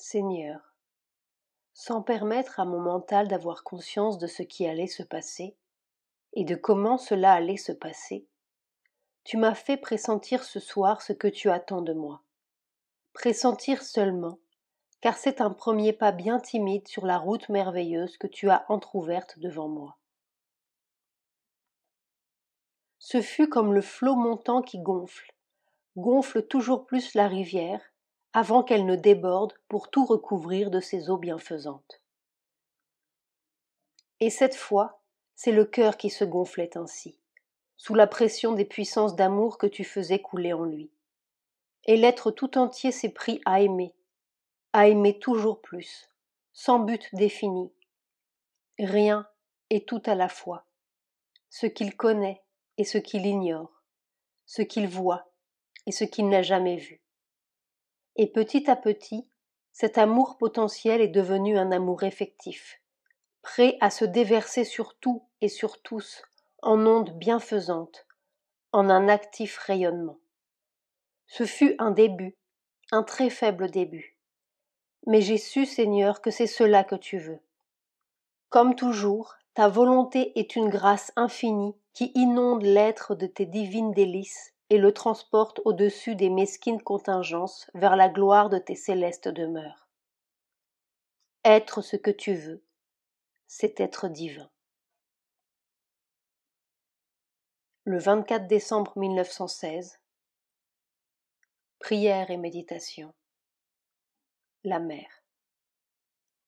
Seigneur, sans permettre à mon mental d'avoir conscience de ce qui allait se passer et de comment cela allait se passer, tu m'as fait pressentir ce soir ce que tu attends de moi. Pressentir seulement, car c'est un premier pas bien timide sur la route merveilleuse que tu as entr'ouverte devant moi. Ce fut comme le flot montant qui gonfle, gonfle toujours plus la rivière, avant qu'elle ne déborde pour tout recouvrir de ses eaux bienfaisantes. Et cette fois, c'est le cœur qui se gonflait ainsi, sous la pression des puissances d'amour que tu faisais couler en lui. Et l'être tout entier s'est pris à aimer, à aimer toujours plus, sans but défini, rien et tout à la fois, ce qu'il connaît et ce qu'il ignore, ce qu'il voit et ce qu'il n'a jamais vu. Et petit à petit, cet amour potentiel est devenu un amour effectif, prêt à se déverser sur tout et sur tous en ondes bienfaisantes, en un actif rayonnement. Ce fut un début, un très faible début. Mais j'ai su, Seigneur, que c'est cela que tu veux. Comme toujours, ta volonté est une grâce infinie qui inonde l'être de tes divines délices et le transporte au-dessus des mesquines contingences vers la gloire de tes célestes demeures. Être ce que tu veux, c'est être divin. Le 24 décembre 1916, prière et méditation, la mer.